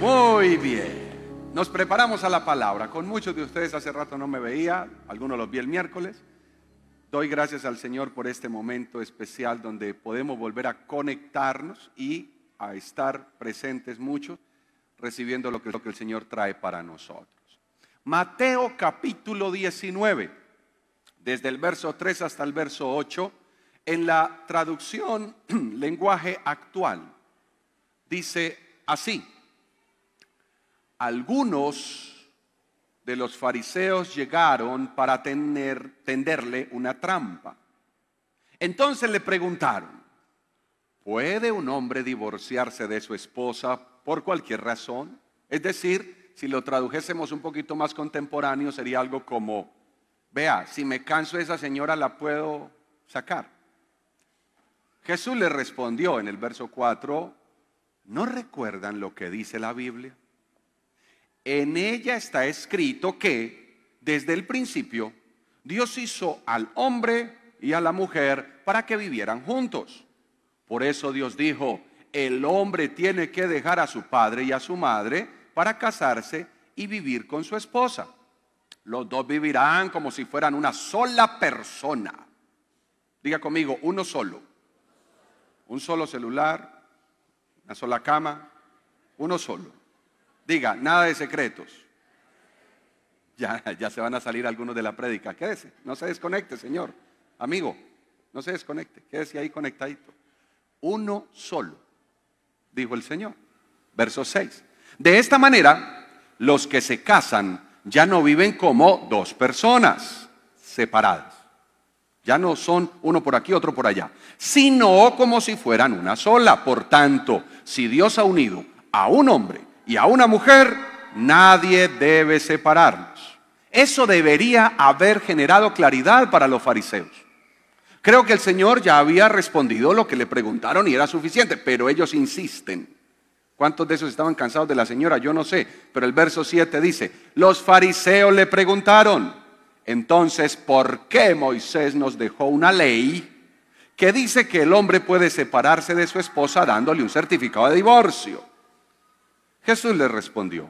Muy bien. Nos preparamos a la palabra. Con muchos de ustedes hace rato no me veía, algunos los vi el miércoles. Doy gracias al Señor por este momento especial donde podemos volver a conectarnos y a estar presentes muchos recibiendo lo que, el Señor trae para nosotros. Mateo capítulo 19, desde el verso 3 hasta el verso 8, en la traducción lenguaje actual, dice así algunos de los fariseos llegaron para tenderle una trampa. Entonces le preguntaron, ¿puede un hombre divorciarse de su esposa por cualquier razón? Es decir, si lo tradujésemos un poquito más contemporáneo, sería algo como, vea, si me canso de esa señora la puedo sacar. Jesús le respondió en el verso 4, ¿no recuerdan lo que dice la Biblia? En ella está escrito que desde el principio Dios hizo al hombre y a la mujer para que vivieran juntos. Por eso Dios dijo, el hombre tiene que dejar a su padre y a su madre para casarse y vivir con su esposa. Los dos vivirán como si fueran una sola persona. Diga conmigo, uno solo. Un solo celular, una sola cama, uno solo. Diga, nada de secretos. Ya, ya se van a salir algunos de la prédica. Quédese, no se desconecte, Señor. Amigo, no se desconecte, quédese ahí conectadito. Uno solo, dijo el Señor. Verso 6. De esta manera, los que se casan ya no viven como dos personas separadas. Ya no son uno por aquí, otro por allá, sino como si fueran una sola. Por tanto, si Dios ha unido a un hombre y a una mujer, nadie debe separarnos. Eso debería haber generado claridad para los fariseos. Creo que el Señor ya había respondido lo que le preguntaron y era suficiente, pero ellos insisten. ¿Cuántos de esos estaban cansados de la señora? Yo no sé, pero el verso 7 dice, los fariseos le preguntaron, entonces, ¿por qué Moisés nos dejó una ley que dice que el hombre puede separarse de su esposa dándole un certificado de divorcio? Jesús les respondió,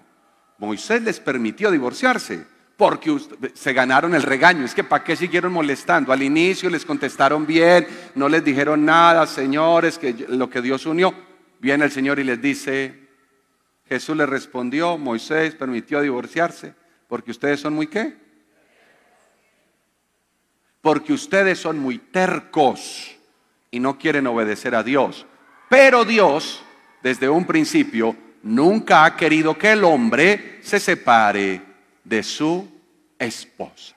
Moisés les permitió divorciarse porque se ganaron el regaño. Es que ¿para qué siguieron molestando? Al inicio les contestaron bien, no les dijeron nada, señores, que lo que Dios unió. Viene el Señor y les dice, Jesús les respondió, Moisés permitió divorciarse, porque ustedes son muy qué? Porque ustedes son muy tercos y no quieren obedecer a Dios. Pero Dios, desde un principio, nunca ha querido que el hombre se separe de su esposa.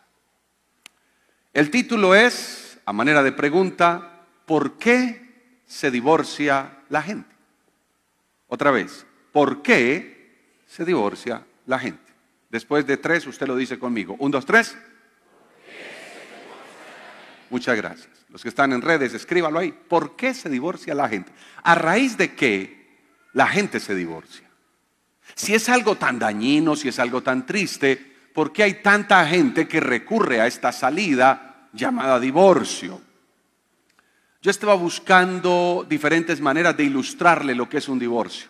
El título es, a manera de pregunta, ¿por qué se divorcia la gente? Otra vez, ¿por qué se divorcia la gente? Después de tres, usted lo dice conmigo. Un, dos, tres. Muchas gracias. Los que están en redes, escríbalo ahí. ¿Por qué se divorcia la gente? ¿A raíz de qué la gente se divorcia. Si es algo tan dañino, si es algo tan triste, ¿por qué hay tanta gente que recurre a esta salida llamada divorcio? Yo estaba buscando diferentes maneras de ilustrarle lo que es un divorcio.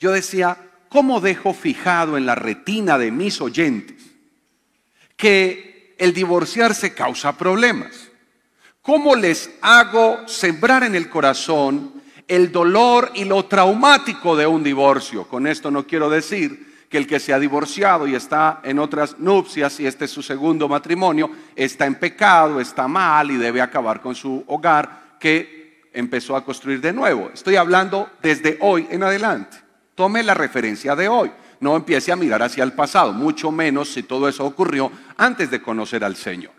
Yo decía, ¿cómo dejo fijado en la retina de mis oyentes que el divorciarse causa problemas? ¿Cómo les hago sembrar en el corazón el dolor y lo traumático de un divorcio. Con esto no quiero decir que el que se ha divorciado y está en otras nupcias y este es su segundo matrimonio, está en pecado, está mal y debe acabar con su hogar que empezó a construir de nuevo. Estoy hablando desde hoy en adelante. Tome la referencia de hoy. No empiece a mirar hacia el pasado, mucho menos si todo eso ocurrió antes de conocer al Señor.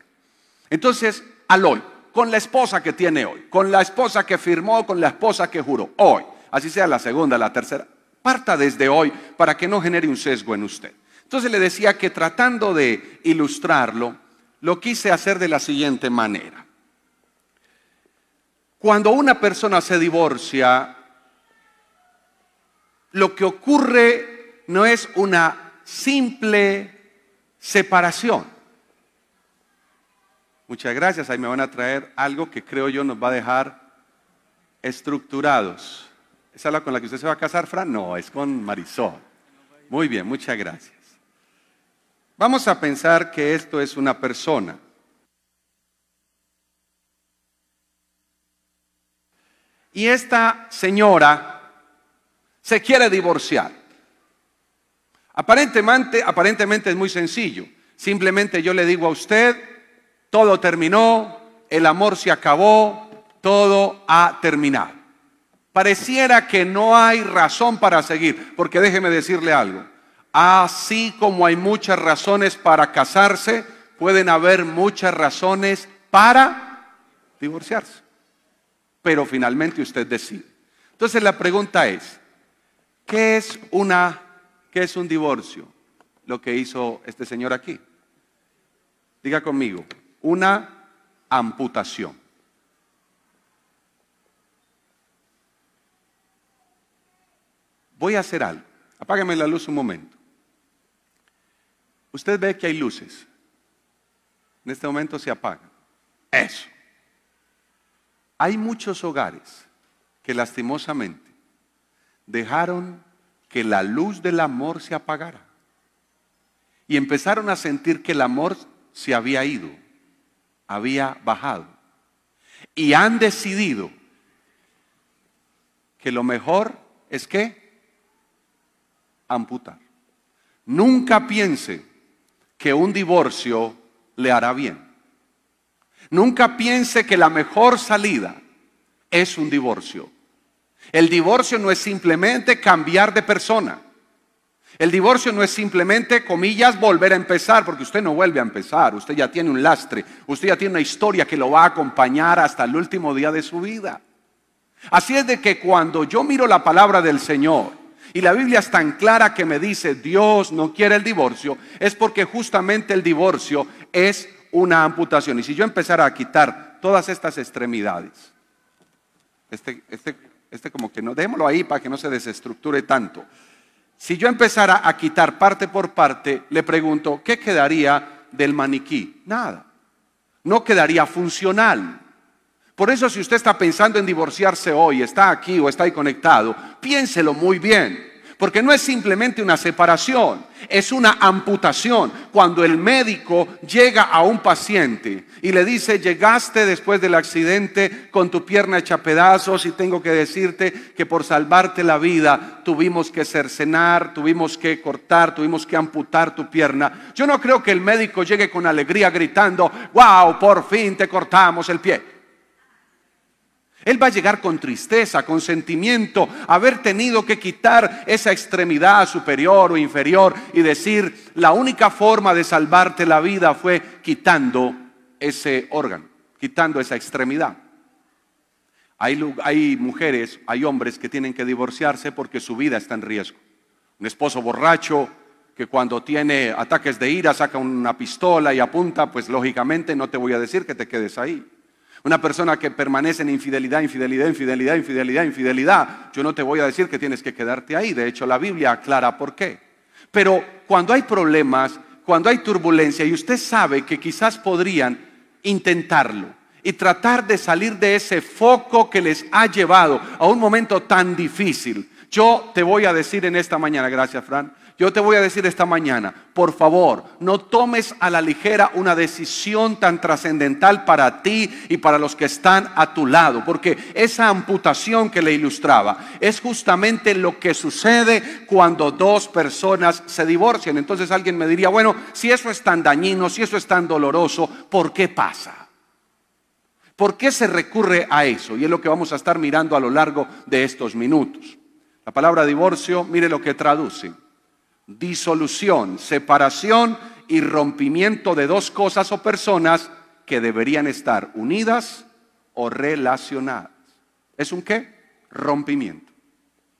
Entonces, al hoy, con la esposa que tiene hoy, con la esposa que firmó, con la esposa que juró hoy, así sea la segunda, la tercera, parta desde hoy para que no genere un sesgo en usted. Entonces le decía que tratando de ilustrarlo, lo quise hacer de la siguiente manera. Cuando una persona se divorcia, lo que ocurre no es una simple separación. Muchas gracias. Ahí me van a traer algo que creo yo nos va a dejar estructurados. ¿Es la con la que usted se va a casar, Fran? No, es con Marisol. Muy bien, muchas gracias. Vamos a pensar que esto es una persona. Y esta señora se quiere divorciar. Aparentemente, aparentemente es muy sencillo. Simplemente yo le digo a usted, todo terminó, el amor se acabó, todo ha terminado. Pareciera que no hay razón para seguir, porque déjeme decirle algo. Así como hay muchas razones para casarse, pueden haber muchas razones para divorciarse. Pero finalmente usted decide. Entonces la pregunta es, ¿qué es una qué es un divorcio? Lo que hizo este señor aquí. Diga conmigo, una amputación. Voy a hacer algo. Apágame la luz un momento. Usted ve que hay luces. En este momento se apagan. Eso. Hay muchos hogares que lastimosamente dejaron que la luz del amor se apagara. Y empezaron a sentir que el amor se había ido había bajado. Y han decidido que lo mejor es que amputar. Nunca piense que un divorcio le hará bien. Nunca piense que la mejor salida es un divorcio. El divorcio no es simplemente cambiar de persona. El divorcio no es simplemente, comillas, volver a empezar, porque usted no vuelve a empezar, usted ya tiene un lastre, usted ya tiene una historia que lo va a acompañar hasta el último día de su vida. Así es de que cuando yo miro la palabra del Señor y la Biblia es tan clara que me dice Dios no quiere el divorcio, es porque justamente el divorcio es una amputación. Y si yo empezara a quitar todas estas extremidades, este, este, este como que no, démoslo ahí para que no se desestructure tanto. Si yo empezara a quitar parte por parte, le pregunto, ¿qué quedaría del maniquí? Nada. No quedaría funcional. Por eso si usted está pensando en divorciarse hoy, está aquí o está ahí conectado, piénselo muy bien. Porque no es simplemente una separación, es una amputación. Cuando el médico llega a un paciente y le dice, llegaste después del accidente con tu pierna hecha pedazos y tengo que decirte que por salvarte la vida tuvimos que cercenar, tuvimos que cortar, tuvimos que amputar tu pierna. Yo no creo que el médico llegue con alegría gritando, wow, por fin te cortamos el pie. Él va a llegar con tristeza, con sentimiento, haber tenido que quitar esa extremidad superior o inferior y decir, la única forma de salvarte la vida fue quitando ese órgano, quitando esa extremidad. Hay, hay mujeres, hay hombres que tienen que divorciarse porque su vida está en riesgo. Un esposo borracho que cuando tiene ataques de ira saca una pistola y apunta, pues lógicamente no te voy a decir que te quedes ahí. Una persona que permanece en infidelidad, infidelidad, infidelidad, infidelidad, infidelidad. Yo no te voy a decir que tienes que quedarte ahí. De hecho, la Biblia aclara por qué. Pero cuando hay problemas, cuando hay turbulencia y usted sabe que quizás podrían intentarlo y tratar de salir de ese foco que les ha llevado a un momento tan difícil. Yo te voy a decir en esta mañana, gracias Fran, yo te voy a decir esta mañana, por favor, no tomes a la ligera una decisión tan trascendental para ti y para los que están a tu lado, porque esa amputación que le ilustraba es justamente lo que sucede cuando dos personas se divorcian. Entonces alguien me diría, bueno, si eso es tan dañino, si eso es tan doloroso, ¿por qué pasa? ¿Por qué se recurre a eso? Y es lo que vamos a estar mirando a lo largo de estos minutos. La palabra divorcio, mire lo que traduce disolución, separación y rompimiento de dos cosas o personas que deberían estar unidas o relacionadas. ¿Es un qué? Rompimiento.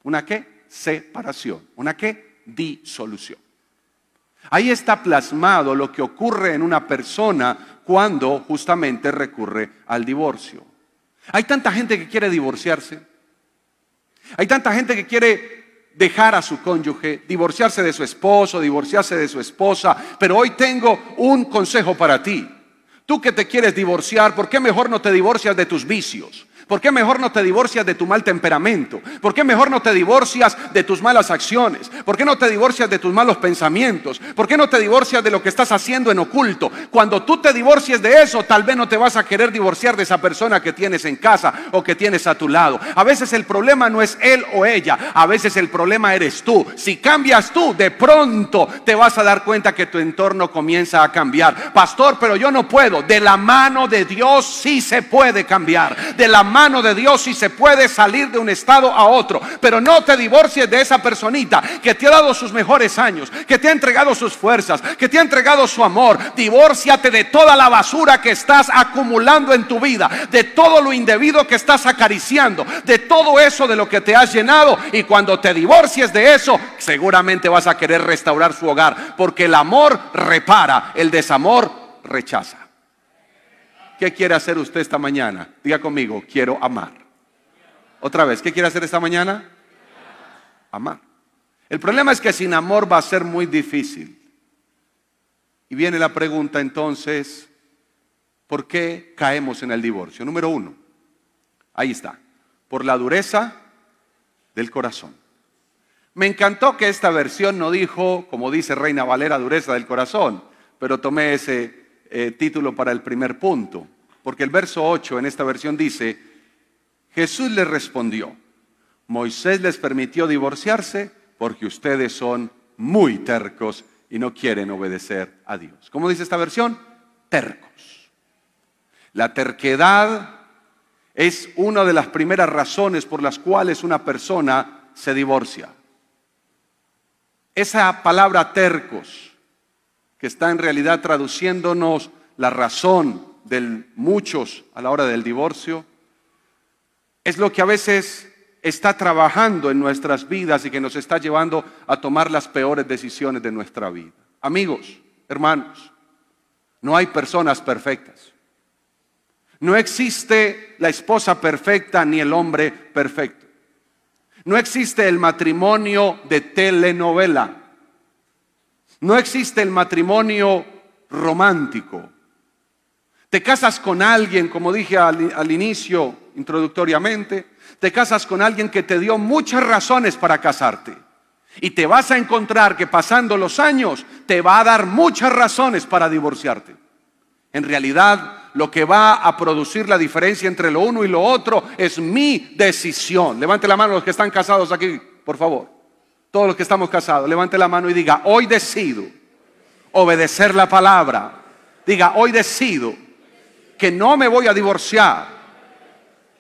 ¿Una qué? Separación. ¿Una qué? Disolución. Ahí está plasmado lo que ocurre en una persona cuando justamente recurre al divorcio. Hay tanta gente que quiere divorciarse. Hay tanta gente que quiere dejar a su cónyuge, divorciarse de su esposo, divorciarse de su esposa. Pero hoy tengo un consejo para ti. Tú que te quieres divorciar, ¿por qué mejor no te divorcias de tus vicios? ¿Por qué mejor no te divorcias de tu mal temperamento? ¿Por qué mejor no te divorcias de tus malas acciones? ¿Por qué no te divorcias de tus malos pensamientos? ¿Por qué no te divorcias de lo que estás haciendo en oculto? Cuando tú te divorcies de eso, tal vez no te vas a querer divorciar de esa persona que tienes en casa o que tienes a tu lado. A veces el problema no es él o ella, a veces el problema eres tú. Si cambias tú, de pronto te vas a dar cuenta que tu entorno comienza a cambiar. Pastor, pero yo no puedo. De la mano de Dios sí se puede cambiar. De la mano de Dios y se puede salir de un estado a otro. Pero no te divorcies de esa personita que te ha dado sus mejores años, que te ha entregado sus fuerzas, que te ha entregado su amor. divorciate de toda la basura que estás acumulando en tu vida, de todo lo indebido que estás acariciando, de todo eso de lo que te has llenado. Y cuando te divorcies de eso, seguramente vas a querer restaurar su hogar, porque el amor repara, el desamor rechaza. ¿Qué quiere hacer usted esta mañana? Diga conmigo, quiero amar. Otra vez, ¿qué quiere hacer esta mañana? Amar. El problema es que sin amor va a ser muy difícil. Y viene la pregunta entonces, ¿por qué caemos en el divorcio? Número uno, ahí está, por la dureza del corazón. Me encantó que esta versión no dijo, como dice Reina Valera, dureza del corazón, pero tomé ese eh, título para el primer punto, porque el verso 8 en esta versión dice, Jesús les respondió, Moisés les permitió divorciarse porque ustedes son muy tercos y no quieren obedecer a Dios. ¿Cómo dice esta versión? Tercos. La terquedad es una de las primeras razones por las cuales una persona se divorcia. Esa palabra tercos que está en realidad traduciéndonos la razón de muchos a la hora del divorcio, es lo que a veces está trabajando en nuestras vidas y que nos está llevando a tomar las peores decisiones de nuestra vida. Amigos, hermanos, no hay personas perfectas. No existe la esposa perfecta ni el hombre perfecto. No existe el matrimonio de telenovela. No existe el matrimonio romántico. Te casas con alguien, como dije al, inicio introductoriamente, te casas con alguien que te dio muchas razones para casarte. Y te vas a encontrar que pasando los años te va a dar muchas razones para divorciarte. En realidad, lo que va a producir la diferencia entre lo uno y lo otro es mi decisión. Levante la mano los que están casados aquí, por favor. Todos los que estamos casados, levante la mano y diga, hoy decido obedecer la palabra. Diga, hoy decido que no me voy a divorciar.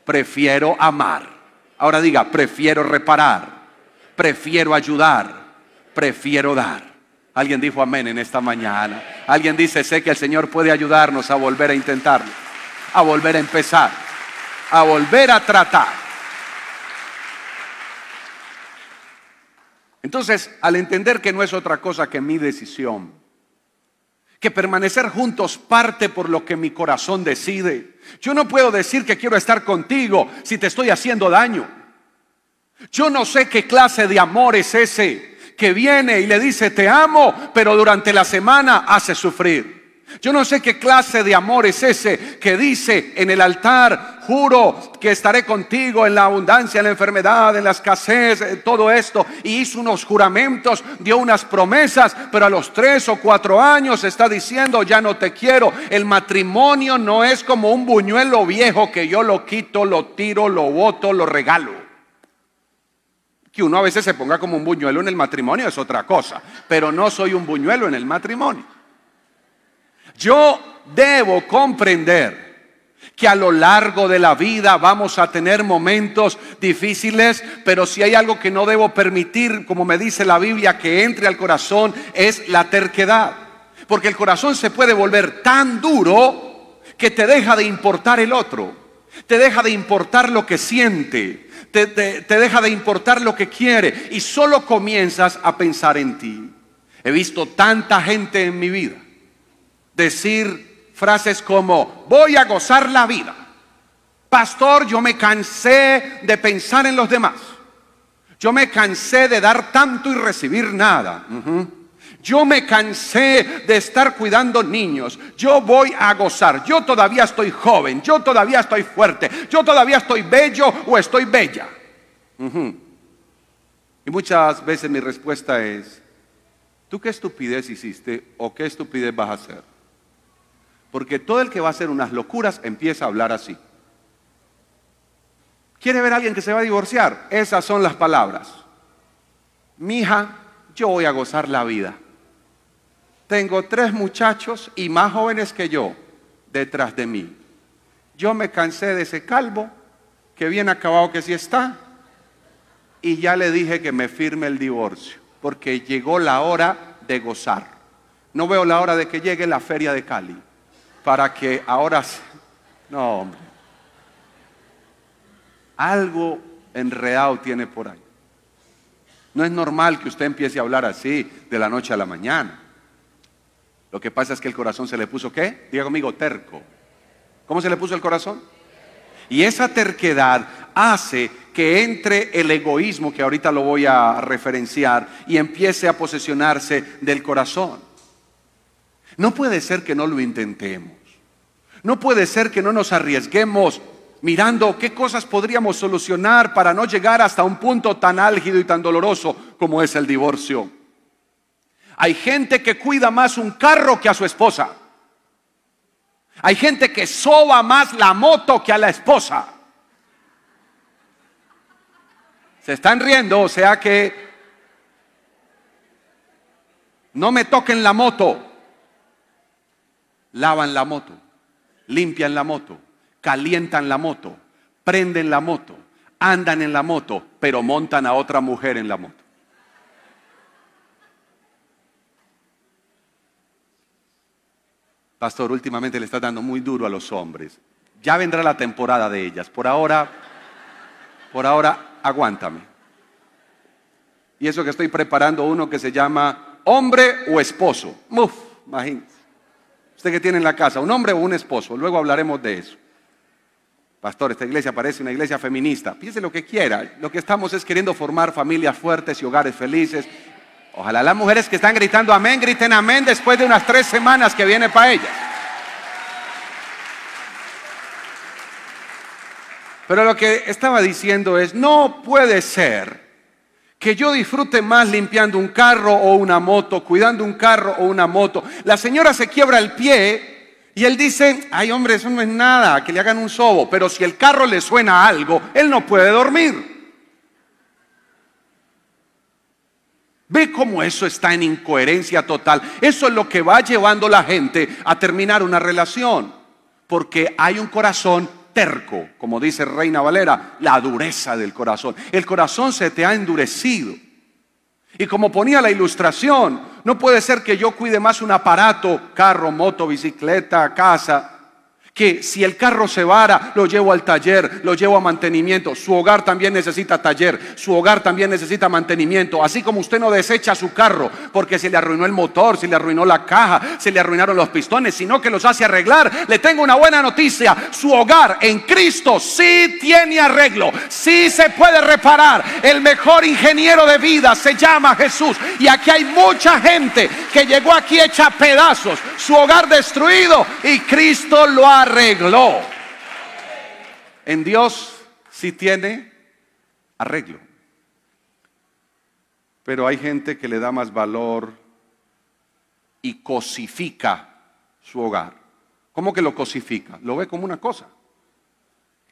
Prefiero amar. Ahora diga, prefiero reparar. Prefiero ayudar. Prefiero dar. Alguien dijo amén en esta mañana. Alguien dice, sé que el Señor puede ayudarnos a volver a intentarlo, a volver a empezar, a volver a tratar. Entonces, al entender que no es otra cosa que mi decisión, que permanecer juntos parte por lo que mi corazón decide. Yo no puedo decir que quiero estar contigo si te estoy haciendo daño. Yo no sé qué clase de amor es ese que viene y le dice te amo, pero durante la semana hace sufrir. Yo no sé qué clase de amor es ese que dice en el altar, juro que estaré contigo en la abundancia, en la enfermedad, en la escasez, en todo esto. Y hizo unos juramentos, dio unas promesas, pero a los tres o cuatro años está diciendo, ya no te quiero. El matrimonio no es como un buñuelo viejo que yo lo quito, lo tiro, lo boto, lo regalo. Que uno a veces se ponga como un buñuelo en el matrimonio es otra cosa, pero no soy un buñuelo en el matrimonio. Yo debo comprender que a lo largo de la vida vamos a tener momentos difíciles, pero si hay algo que no debo permitir, como me dice la Biblia, que entre al corazón, es la terquedad. Porque el corazón se puede volver tan duro que te deja de importar el otro, te deja de importar lo que siente, te, deja de importar lo que quiere y solo comienzas a pensar en ti. He visto tanta gente en mi vida decir frases como, voy a gozar la vida. Pastor, yo me cansé de pensar en los demás. Yo me cansé de dar tanto y recibir nada. Yo me cansé de estar cuidando niños. Yo voy a gozar. Yo todavía estoy joven. Yo todavía estoy fuerte. Yo todavía estoy bello o estoy bella. Y muchas veces mi respuesta es, ¿tú qué estupidez hiciste o qué estupidez vas a hacer? Porque todo el que va a hacer unas locuras empieza a hablar así. ¿Quiere ver a alguien que se va a divorciar? Esas son las palabras. Mija, yo voy a gozar la vida. Tengo tres muchachos y más jóvenes que yo detrás de mí. Yo me cansé de ese calvo, que bien acabado que sí está, y ya le dije que me firme el divorcio, porque llegó la hora de gozar. No veo la hora de que llegue la feria de Cali para que ahora... No, hombre. Algo enredado tiene por ahí. No es normal que usted empiece a hablar así de la noche a la mañana. Lo que pasa es que el corazón se le puso qué? Diga conmigo, terco. ¿Cómo se le puso el corazón? Y esa terquedad hace que entre el egoísmo, que ahorita lo voy a referenciar, y empiece a posesionarse del corazón. No puede ser que no lo intentemos. No puede ser que no nos arriesguemos mirando qué cosas podríamos solucionar para no llegar hasta un punto tan álgido y tan doloroso como es el divorcio. Hay gente que cuida más un carro que a su esposa. Hay gente que soba más la moto que a la esposa. Se están riendo, o sea que no me toquen la moto. Lavan la moto limpian la moto, calientan la moto, prenden la moto, andan en la moto, pero montan a otra mujer en la moto. Pastor, últimamente le está dando muy duro a los hombres. Ya vendrá la temporada de ellas. Por ahora, por ahora, aguántame. Y eso que estoy preparando uno que se llama hombre o esposo. Muf, imagínense. Usted que tiene en la casa, un hombre o un esposo, luego hablaremos de eso. Pastor, esta iglesia parece una iglesia feminista. Piense lo que quiera. Lo que estamos es queriendo formar familias fuertes y hogares felices. Ojalá las mujeres que están gritando amén, griten amén después de unas tres semanas que viene para ellas. Pero lo que estaba diciendo es, no puede ser que yo disfrute más limpiando un carro o una moto, cuidando un carro o una moto. La señora se quiebra el pie y él dice, ay hombre, eso no es nada, que le hagan un sobo, pero si el carro le suena algo, él no puede dormir. Ve cómo eso está en incoherencia total. Eso es lo que va llevando la gente a terminar una relación, porque hay un corazón terco, como dice Reina Valera, la dureza del corazón. El corazón se te ha endurecido. Y como ponía la ilustración, no puede ser que yo cuide más un aparato, carro, moto, bicicleta, casa, que si el carro se vara, lo llevo al taller, lo llevo a mantenimiento. Su hogar también necesita taller, su hogar también necesita mantenimiento. Así como usted no desecha su carro porque se le arruinó el motor, se le arruinó la caja, se le arruinaron los pistones, sino que los hace arreglar. Le tengo una buena noticia, su hogar en Cristo sí tiene arreglo, sí se puede reparar. El mejor ingeniero de vida se llama Jesús. Y aquí hay mucha gente que llegó aquí hecha pedazos, su hogar destruido y Cristo lo ha arregló. En Dios sí tiene arreglo. Pero hay gente que le da más valor y cosifica su hogar. ¿Cómo que lo cosifica? Lo ve como una cosa.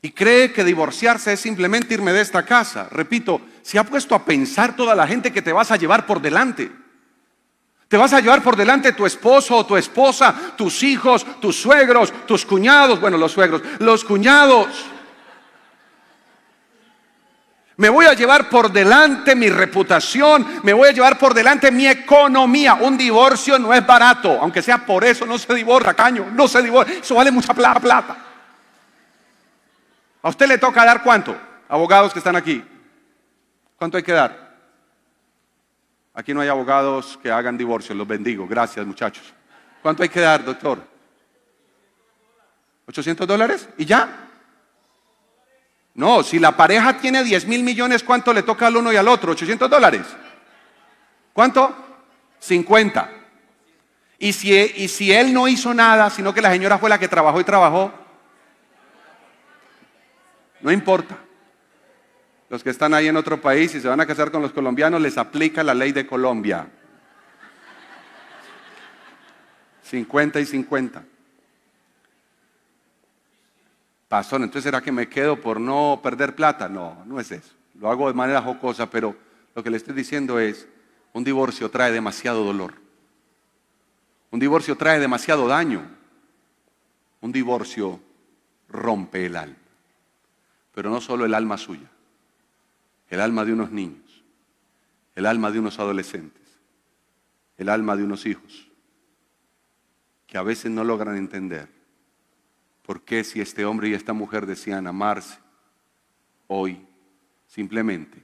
Y cree que divorciarse es simplemente irme de esta casa. Repito, se ha puesto a pensar toda la gente que te vas a llevar por delante. Te vas a llevar por delante tu esposo o tu esposa, tus hijos, tus suegros, tus cuñados, bueno, los suegros, los cuñados. Me voy a llevar por delante mi reputación, me voy a llevar por delante mi economía. Un divorcio no es barato, aunque sea por eso, no se divorcia, caño, no se divorcia, eso vale mucha plata, plata. ¿A usted le toca dar cuánto? Abogados que están aquí, ¿cuánto hay que dar? Aquí no hay abogados que hagan divorcio, los bendigo. Gracias, muchachos. ¿Cuánto hay que dar, doctor? ¿800 dólares? ¿Y ya? No, si la pareja tiene 10 mil millones, ¿cuánto le toca al uno y al otro? ¿800 dólares? ¿Cuánto? 50. Y si, y si él no hizo nada, sino que la señora fue la que trabajó y trabajó, no importa. Los que están ahí en otro país y se van a casar con los colombianos, les aplica la ley de Colombia. 50 y 50. Pastor, entonces será que me quedo por no perder plata? No, no es eso. Lo hago de manera jocosa, pero lo que le estoy diciendo es, un divorcio trae demasiado dolor. Un divorcio trae demasiado daño. Un divorcio rompe el alma. Pero no solo el alma suya, el alma de unos niños, el alma de unos adolescentes, el alma de unos hijos, que a veces no logran entender por qué si este hombre y esta mujer decían amarse, hoy simplemente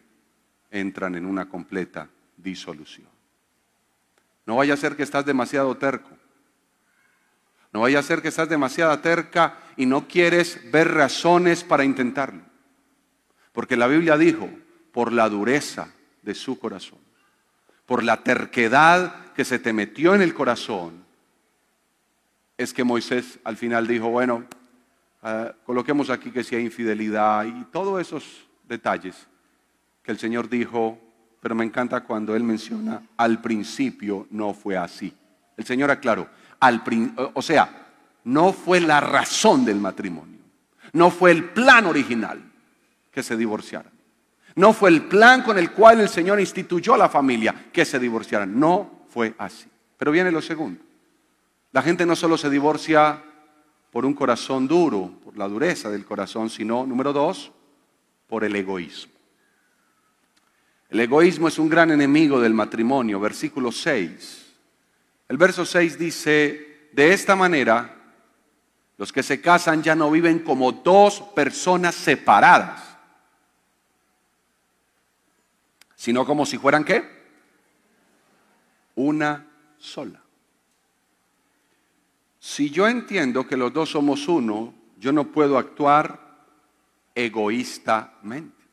entran en una completa disolución. No vaya a ser que estás demasiado terco. No vaya a ser que estás demasiado terca y no quieres ver razones para intentarlo. Porque la Biblia dijo, por la dureza de su corazón, por la terquedad que se te metió en el corazón, es que Moisés al final dijo, bueno, ah, coloquemos aquí que si hay infidelidad y todos esos detalles que el Señor dijo, pero me encanta cuando Él menciona, al principio no fue así. El Señor aclaró, al, o sea, no fue la razón del matrimonio, no fue el plan original que se divorciaran. No fue el plan con el cual el Señor instituyó a la familia que se divorciaran. No fue así. Pero viene lo segundo. La gente no solo se divorcia por un corazón duro, por la dureza del corazón, sino, número dos, por el egoísmo. El egoísmo es un gran enemigo del matrimonio. Versículo 6. El verso 6 dice, de esta manera, los que se casan ya no viven como dos personas separadas sino como si fueran qué? Una sola. Si yo entiendo que los dos somos uno, yo no puedo actuar egoístamente.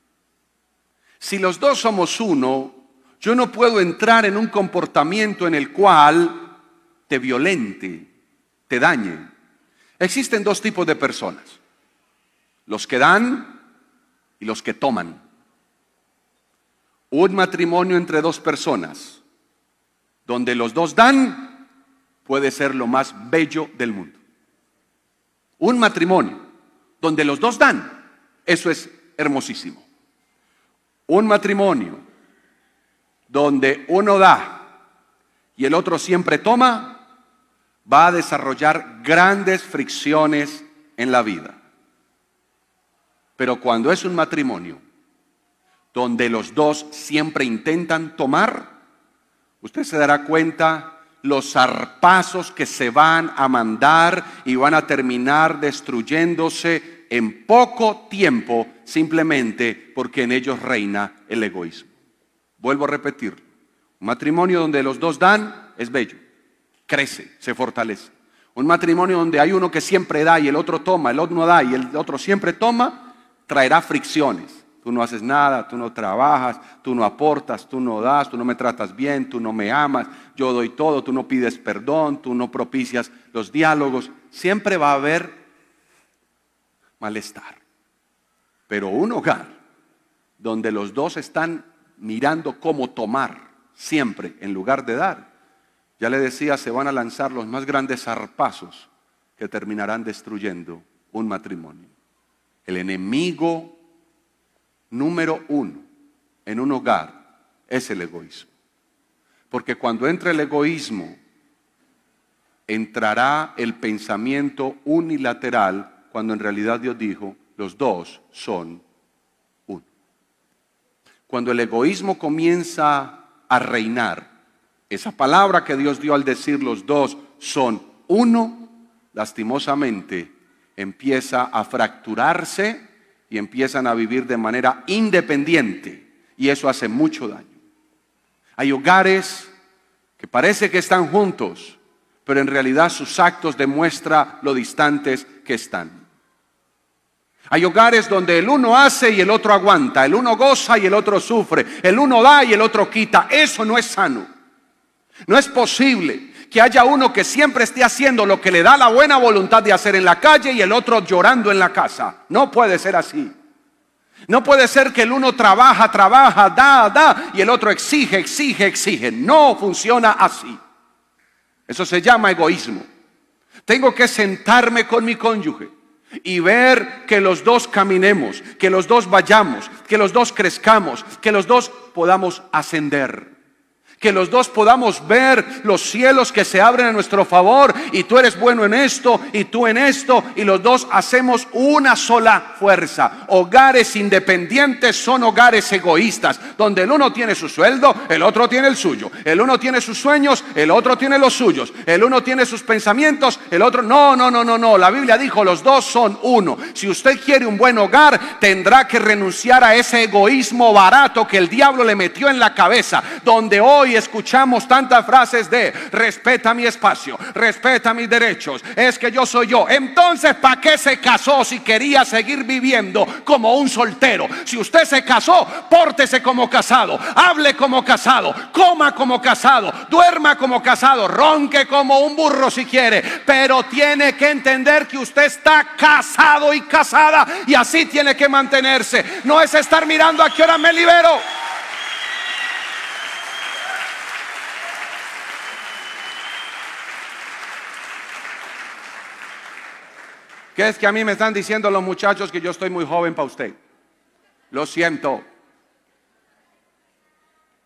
Si los dos somos uno, yo no puedo entrar en un comportamiento en el cual te violente, te dañe. Existen dos tipos de personas, los que dan y los que toman un matrimonio entre dos personas, donde los dos dan, puede ser lo más bello del mundo. Un matrimonio donde los dos dan, eso es hermosísimo. Un matrimonio donde uno da y el otro siempre toma, va a desarrollar grandes fricciones en la vida. Pero cuando es un matrimonio donde los dos siempre intentan tomar, usted se dará cuenta los zarpazos que se van a mandar y van a terminar destruyéndose en poco tiempo simplemente porque en ellos reina el egoísmo. Vuelvo a repetir, un matrimonio donde los dos dan es bello, crece, se fortalece. Un matrimonio donde hay uno que siempre da y el otro toma, el otro no da y el otro siempre toma, traerá fricciones Tú no haces nada, tú no trabajas, tú no aportas, tú no das, tú no me tratas bien, tú no me amas, yo doy todo, tú no pides perdón, tú no propicias los diálogos. Siempre va a haber malestar. Pero un hogar donde los dos están mirando cómo tomar siempre en lugar de dar, ya le decía, se van a lanzar los más grandes zarpazos que terminarán destruyendo un matrimonio. El enemigo número uno en un hogar es el egoísmo. Porque cuando entra el egoísmo, entrará el pensamiento unilateral, cuando en realidad Dios dijo, los dos son uno. Cuando el egoísmo comienza a reinar, esa palabra que Dios dio al decir los dos son uno, lastimosamente empieza a fracturarse y empiezan a vivir de manera independiente y eso hace mucho daño. Hay hogares que parece que están juntos, pero en realidad sus actos demuestran lo distantes que están. Hay hogares donde el uno hace y el otro aguanta, el uno goza y el otro sufre, el uno da y el otro quita. Eso no es sano. No es posible que haya uno que siempre esté haciendo lo que le da la buena voluntad de hacer en la calle y el otro llorando en la casa. No puede ser así. No puede ser que el uno trabaja, trabaja, da, da, y el otro exige, exige, exige. No funciona así. Eso se llama egoísmo. Tengo que sentarme con mi cónyuge y ver que los dos caminemos, que los dos vayamos, que los dos crezcamos, que los dos podamos ascender. Que los dos podamos ver los cielos que se abren a nuestro favor y tú eres bueno en esto y tú en esto y los dos hacemos una sola fuerza. Hogares independientes son hogares egoístas, donde el uno tiene su sueldo, el otro tiene el suyo. El uno tiene sus sueños, el otro tiene los suyos. El uno tiene sus pensamientos, el otro no, no, no, no, no. La Biblia dijo, los dos son uno. Si usted quiere un buen hogar, tendrá que renunciar a ese egoísmo barato que el diablo le metió en la cabeza, donde hoy y escuchamos tantas frases de respeta mi espacio, respeta mis derechos, es que yo soy yo. Entonces, ¿para qué se casó si quería seguir viviendo como un soltero? Si usted se casó, pórtese como casado, hable como casado, coma como casado, duerma como casado, ronque como un burro si quiere, pero tiene que entender que usted está casado y casada y así tiene que mantenerse. No es estar mirando a qué hora me libero. ¿Qué es que a mí me están diciendo los muchachos que yo estoy muy joven para usted. Lo siento.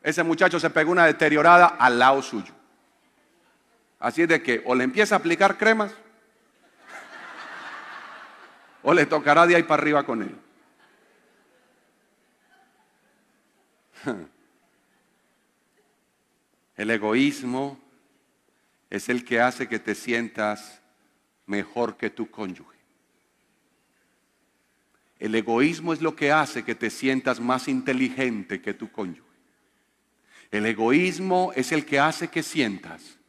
Ese muchacho se pegó una deteriorada al lado suyo. Así es de que o le empieza a aplicar cremas o le tocará de ahí para arriba con él. El egoísmo es el que hace que te sientas mejor que tu cónyuge. El egoísmo es lo que hace que te sientas más inteligente que tu cónyuge. El egoísmo es el que hace que sientas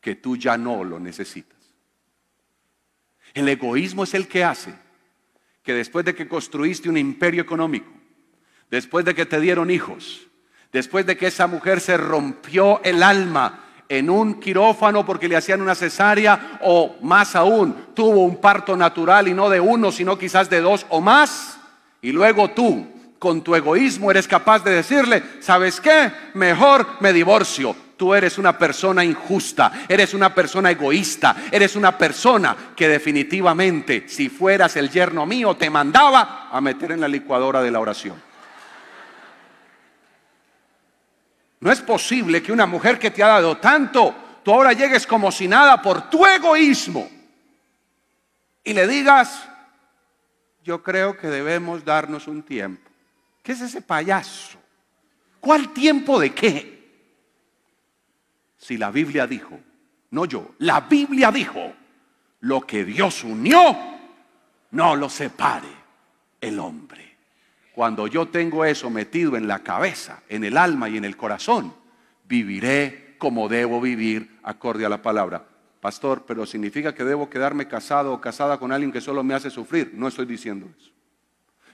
que tú ya no lo necesitas. El egoísmo es el que hace que después de que construiste un imperio económico, después de que te dieron hijos, después de que esa mujer se rompió el alma en un quirófano porque le hacían una cesárea o más aún, tuvo un parto natural y no de uno, sino quizás de dos o más. Y luego tú, con tu egoísmo, eres capaz de decirle, ¿sabes qué? Mejor me divorcio. Tú eres una persona injusta, eres una persona egoísta, eres una persona que definitivamente, si fueras el yerno mío, te mandaba a meter en la licuadora de la oración. No es posible que una mujer que te ha dado tanto, tú ahora llegues como si nada por tu egoísmo y le digas, yo creo que debemos darnos un tiempo. ¿Qué es ese payaso? ¿Cuál tiempo de qué? Si la Biblia dijo, no yo, la Biblia dijo, lo que Dios unió, no lo separe el hombre. Cuando yo tengo eso metido en la cabeza, en el alma y en el corazón, viviré como debo vivir acorde a la palabra. Pastor, pero significa que debo quedarme casado o casada con alguien que solo me hace sufrir. No estoy diciendo eso.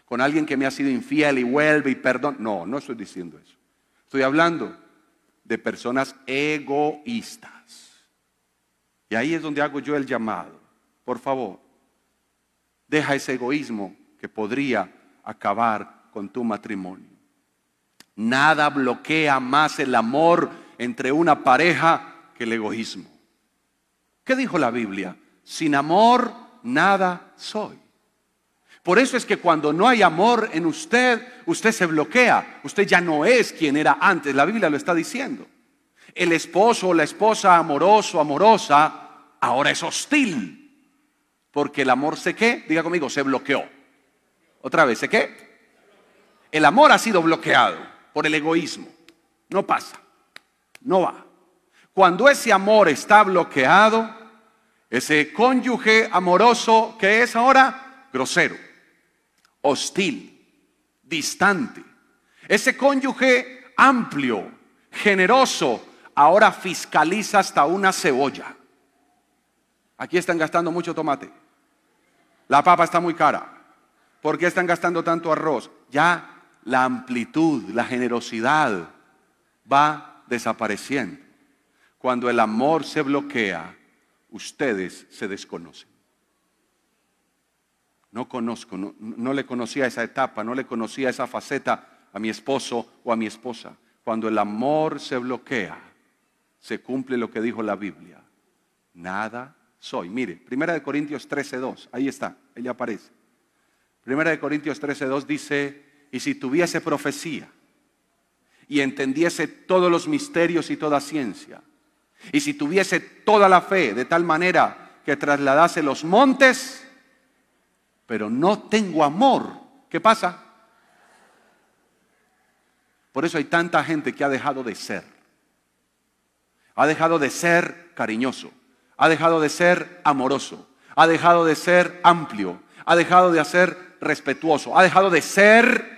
Con alguien que me ha sido infiel y vuelve y perdón. No, no estoy diciendo eso. Estoy hablando de personas egoístas. Y ahí es donde hago yo el llamado. Por favor, deja ese egoísmo que podría acabar con tu matrimonio. Nada bloquea más el amor entre una pareja que el egoísmo. ¿Qué dijo la Biblia? Sin amor nada soy. Por eso es que cuando no hay amor en usted, usted se bloquea. Usted ya no es quien era antes. La Biblia lo está diciendo. El esposo o la esposa amoroso, amorosa, ahora es hostil. Porque el amor se qué? Diga conmigo, se bloqueó. Otra vez, ¿se qué? El amor ha sido bloqueado por el egoísmo. No pasa, no va. Cuando ese amor está bloqueado, ese cónyuge amoroso que es ahora grosero, hostil, distante, ese cónyuge amplio, generoso, ahora fiscaliza hasta una cebolla. Aquí están gastando mucho tomate. La papa está muy cara. ¿Por qué están gastando tanto arroz? Ya la amplitud, la generosidad va desapareciendo. Cuando el amor se bloquea, ustedes se desconocen. No conozco, no, le conocía esa etapa, no le conocía esa faceta a mi esposo o a mi esposa. Cuando el amor se bloquea, se cumple lo que dijo la Biblia. Nada soy. Mire, Primera de Corintios 13.2, ahí está, ella aparece. Primera de Corintios 13.2 dice, y si tuviese profecía y entendiese todos los misterios y toda ciencia, y si tuviese toda la fe de tal manera que trasladase los montes, pero no tengo amor, ¿qué pasa? Por eso hay tanta gente que ha dejado de ser. Ha dejado de ser cariñoso, ha dejado de ser amoroso, ha dejado de ser amplio, ha dejado de ser respetuoso, ha dejado de ser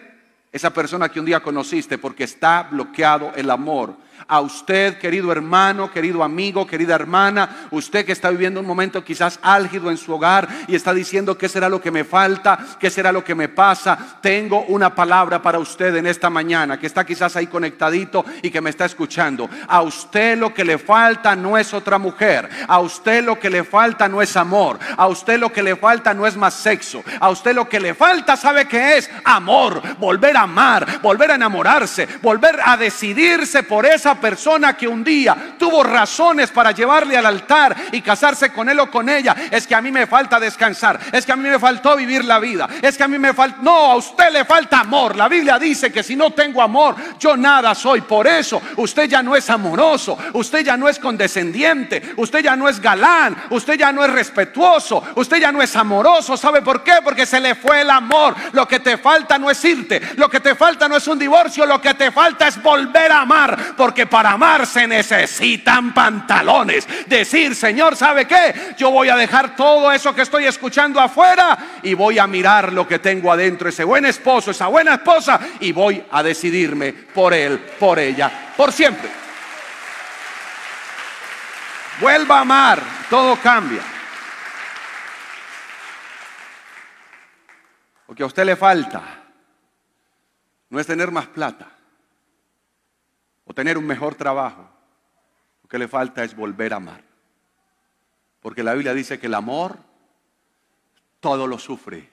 esa persona que un día conociste porque está bloqueado el amor a usted, querido hermano, querido amigo, querida hermana, usted que está viviendo un momento quizás álgido en su hogar y está diciendo qué será lo que me falta, qué será lo que me pasa, tengo una palabra para usted en esta mañana, que está quizás ahí conectadito y que me está escuchando. A usted lo que le falta no es otra mujer, a usted lo que le falta no es amor, a usted lo que le falta no es más sexo, a usted lo que le falta sabe que es amor, volver a amar, volver a enamorarse, volver a decidirse por eso persona que un día tuvo razones para llevarle al altar y casarse con él o con ella, es que a mí me falta descansar, es que a mí me faltó vivir la vida, es que a mí me falta... No, a usted le falta amor. La Biblia dice que si no tengo amor, yo nada soy. Por eso usted ya no es amoroso, usted ya no es condescendiente, usted ya no es galán, usted ya no es respetuoso, usted ya no es amoroso. ¿Sabe por qué? Porque se le fue el amor. Lo que te falta no es irte, lo que te falta no es un divorcio, lo que te falta es volver a amar. Porque porque para amar se necesitan pantalones. Decir, Señor, ¿sabe qué? Yo voy a dejar todo eso que estoy escuchando afuera y voy a mirar lo que tengo adentro, ese buen esposo, esa buena esposa, y voy a decidirme por él, por ella, por siempre. Vuelva a amar, todo cambia. Lo que a usted le falta no es tener más plata o tener un mejor trabajo. Lo que le falta es volver a amar. Porque la Biblia dice que el amor todo lo sufre,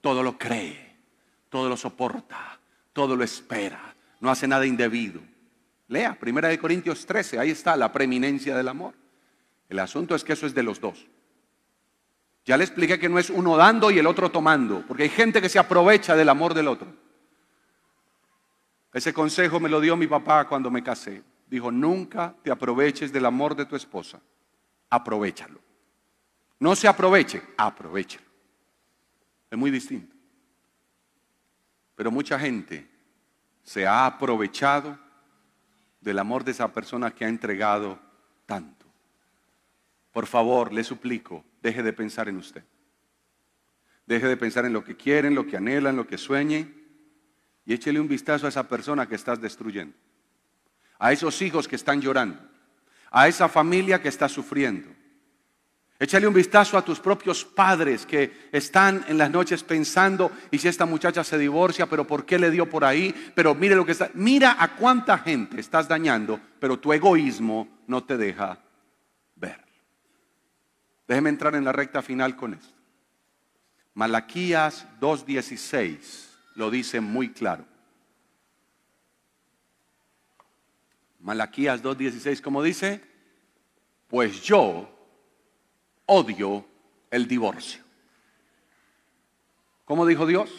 todo lo cree, todo lo soporta, todo lo espera, no hace nada indebido. Lea, Primera de Corintios 13, ahí está la preeminencia del amor. El asunto es que eso es de los dos. Ya le expliqué que no es uno dando y el otro tomando, porque hay gente que se aprovecha del amor del otro. Ese consejo me lo dio mi papá cuando me casé. Dijo, nunca te aproveches del amor de tu esposa. Aprovechalo. No se aproveche, aprovechalo. Es muy distinto. Pero mucha gente se ha aprovechado del amor de esa persona que ha entregado tanto. Por favor, le suplico, deje de pensar en usted. Deje de pensar en lo que quieren, lo que anhelan, lo que sueñen y échale un vistazo a esa persona que estás destruyendo, a esos hijos que están llorando, a esa familia que está sufriendo. Échale un vistazo a tus propios padres que están en las noches pensando, y si esta muchacha se divorcia, pero ¿por qué le dio por ahí? Pero mire lo que está, mira a cuánta gente estás dañando, pero tu egoísmo no te deja ver. Déjeme entrar en la recta final con esto. Malaquías 2.16 lo dice muy claro. Malaquías 2.16, como dice, pues yo odio el divorcio. ¿Cómo dijo Dios?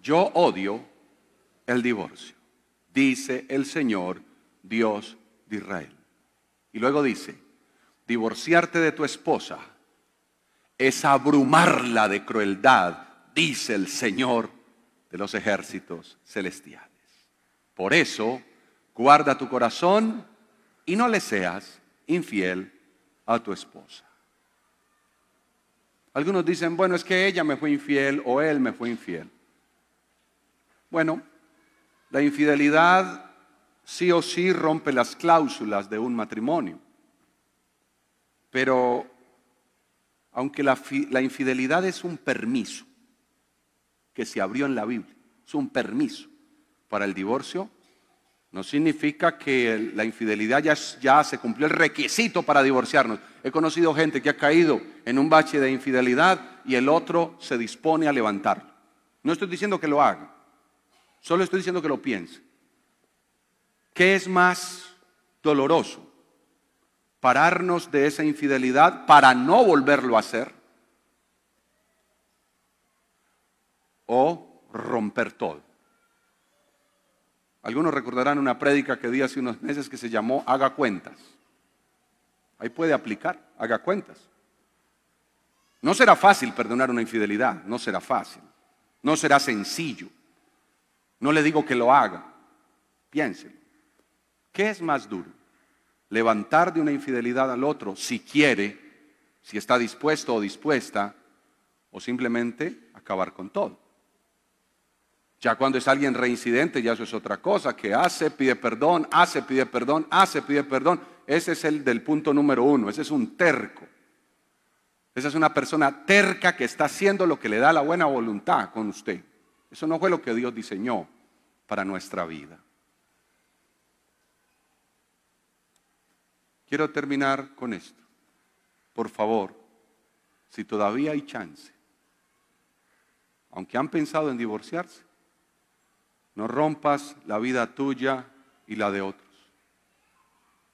Yo odio el divorcio, dice el Señor Dios de Israel. Y luego dice, divorciarte de tu esposa es abrumarla de crueldad, dice el Señor de los ejércitos celestiales. Por eso, guarda tu corazón y no le seas infiel a tu esposa. Algunos dicen, bueno, es que ella me fue infiel o él me fue infiel. Bueno, la infidelidad sí o sí rompe las cláusulas de un matrimonio. Pero aunque la, infidelidad es un permiso, que se abrió en la Biblia. Es un permiso para el divorcio. No significa que la infidelidad ya, se cumplió el requisito para divorciarnos. He conocido gente que ha caído en un bache de infidelidad y el otro se dispone a levantarlo. No estoy diciendo que lo haga, solo estoy diciendo que lo piense. ¿Qué es más doloroso? ¿Pararnos de esa infidelidad para no volverlo a hacer? o romper todo. Algunos recordarán una prédica que di hace unos meses que se llamó Haga cuentas. Ahí puede aplicar, haga cuentas. No será fácil perdonar una infidelidad, no será fácil, no será sencillo. No le digo que lo haga, piénselo. ¿Qué es más duro? Levantar de una infidelidad al otro si quiere, si está dispuesto o dispuesta, o simplemente acabar con todo. Ya cuando es alguien reincidente, ya eso es otra cosa, que hace, pide perdón, hace, pide perdón, hace, pide perdón. Ese es el del punto número uno, ese es un terco. Esa es una persona terca que está haciendo lo que le da la buena voluntad con usted. Eso no fue lo que Dios diseñó para nuestra vida. Quiero terminar con esto. Por favor, si todavía hay chance, aunque han pensado en divorciarse, no rompas la vida tuya y la de otros.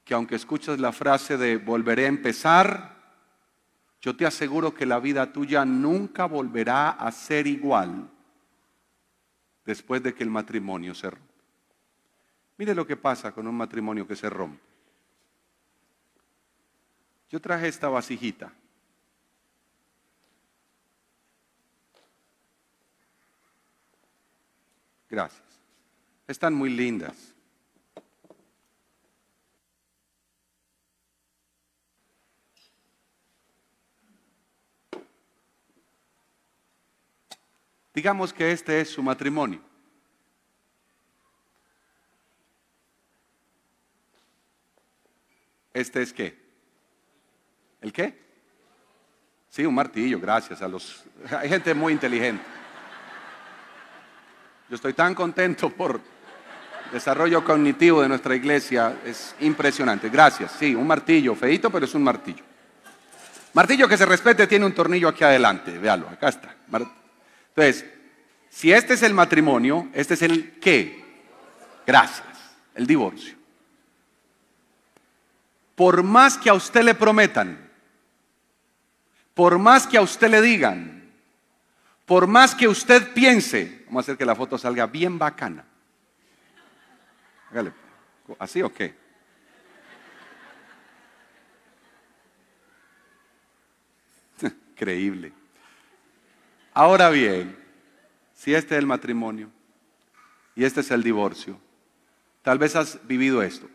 Que aunque escuches la frase de volveré a empezar, yo te aseguro que la vida tuya nunca volverá a ser igual después de que el matrimonio se rompa. Mire lo que pasa con un matrimonio que se rompe. Yo traje esta vasijita. Gracias. Están muy lindas. Digamos que este es su matrimonio. ¿Este es qué? ¿El qué? Sí, un martillo, gracias a los... Hay gente muy inteligente. Yo estoy tan contento por desarrollo cognitivo de nuestra iglesia es impresionante. Gracias. Sí, un martillo, feito, pero es un martillo. Martillo que se respete tiene un tornillo aquí adelante, véalo, acá está. Entonces, si este es el matrimonio, este es el qué. Gracias, el divorcio. Por más que a usted le prometan, por más que a usted le digan, por más que usted piense, vamos a hacer que la foto salga bien bacana ¿Así o qué? Increíble. Ahora bien, si este es el matrimonio y este es el divorcio, tal vez has vivido esto.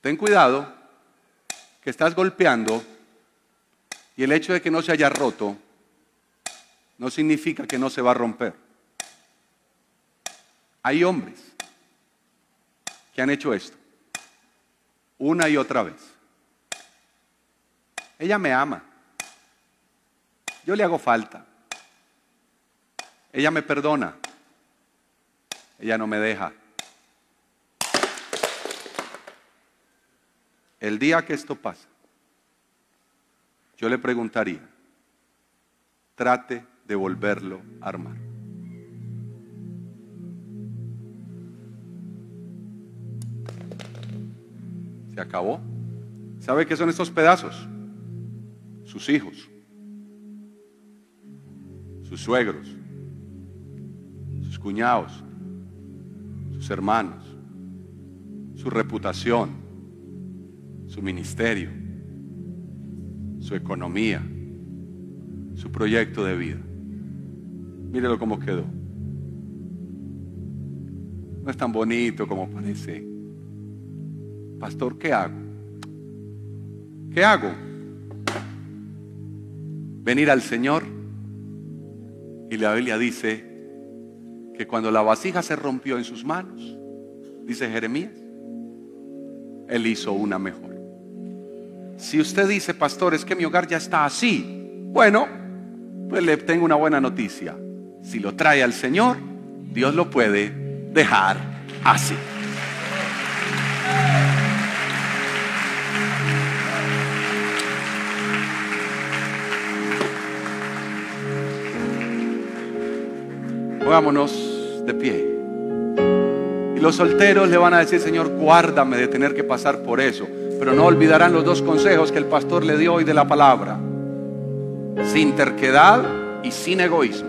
Ten cuidado que estás golpeando y el hecho de que no se haya roto no significa que no se va a romper. Hay hombres que han hecho esto una y otra vez. Ella me ama. Yo le hago falta. Ella me perdona. Ella no me deja. El día que esto pasa, yo le preguntaría, trate de volverlo a armar. Se acabó. ¿Sabe qué son estos pedazos? Sus hijos, sus suegros, sus cuñados, sus hermanos, su reputación, su ministerio, su economía, su proyecto de vida. Mírelo cómo quedó. No es tan bonito como parece. Pastor, ¿qué hago? ¿Qué hago? Venir al Señor. Y la Biblia dice que cuando la vasija se rompió en sus manos, dice Jeremías, Él hizo una mejor. Si usted dice, pastor, es que mi hogar ya está así, bueno, pues le tengo una buena noticia. Si lo trae al Señor, Dios lo puede dejar así. Pongámonos de pie. Y los solteros le van a decir, Señor, guárdame de tener que pasar por eso. Pero no olvidarán los dos consejos que el pastor le dio hoy de la palabra. Sin terquedad y sin egoísmo.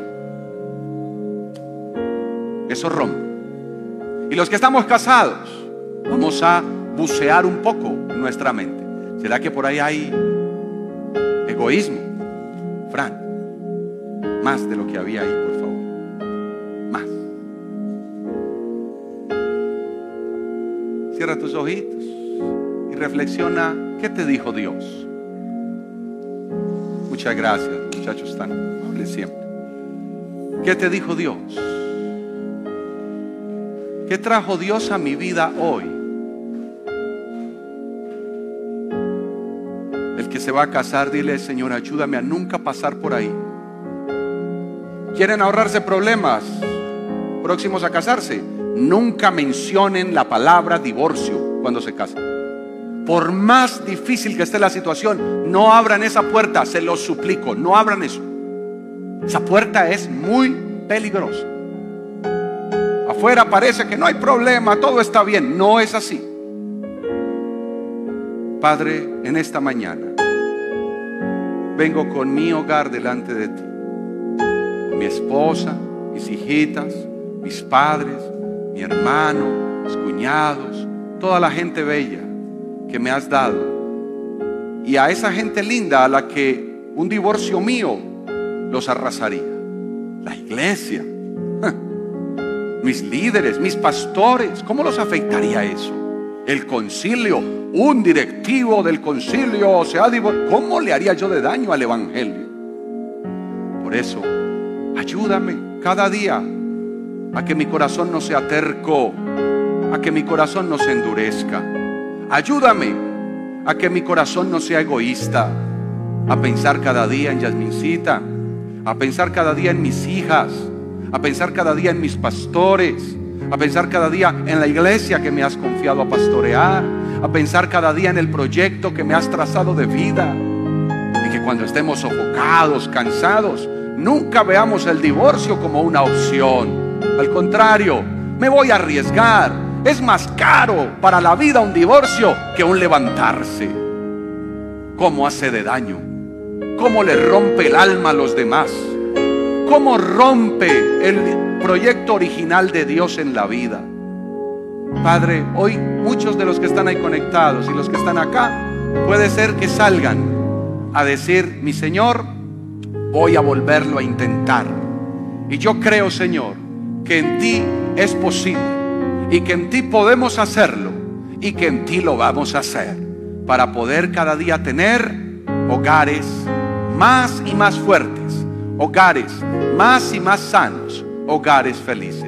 Eso rompe. Y los que estamos casados, vamos a bucear un poco nuestra mente. ¿Será que por ahí hay egoísmo? Fran, más de lo que había ahí, por más. Cierra tus ojitos y reflexiona qué te dijo Dios. Muchas gracias, muchachos tan amables siempre. ¿Qué te dijo Dios? ¿Qué trajo Dios a mi vida hoy? El que se va a casar, dile, Señor, ayúdame a nunca pasar por ahí. ¿Quieren ahorrarse problemas? próximos a casarse, nunca mencionen la palabra divorcio cuando se casan. Por más difícil que esté la situación, no abran esa puerta, se los suplico, no abran eso. Esa puerta es muy peligrosa. Afuera parece que no hay problema, todo está bien, no es así. Padre, en esta mañana vengo con mi hogar delante de ti, mi esposa, mis hijitas, mis padres, mi hermano, mis cuñados, toda la gente bella que me has dado. Y a esa gente linda a la que un divorcio mío los arrasaría. La iglesia, mis líderes, mis pastores, ¿cómo los afectaría eso? El concilio, un directivo del concilio o sea ¿Cómo le haría yo de daño al Evangelio? Por eso, ayúdame cada día a que mi corazón no sea terco, a que mi corazón no se endurezca. Ayúdame a que mi corazón no sea egoísta, a pensar cada día en Yasmincita, a pensar cada día en mis hijas, a pensar cada día en mis pastores, a pensar cada día en la iglesia que me has confiado a pastorear, a pensar cada día en el proyecto que me has trazado de vida. Y que cuando estemos sofocados, cansados, nunca veamos el divorcio como una opción al contrario, me voy a arriesgar. Es más caro para la vida un divorcio que un levantarse. ¿Cómo hace de daño? ¿Cómo le rompe el alma a los demás? ¿Cómo rompe el proyecto original de Dios en la vida? Padre, hoy muchos de los que están ahí conectados y los que están acá, puede ser que salgan a decir, mi Señor, voy a volverlo a intentar. Y yo creo, Señor, que en ti es posible y que en ti podemos hacerlo y que en ti lo vamos a hacer para poder cada día tener hogares más y más fuertes, hogares más y más sanos, hogares felices.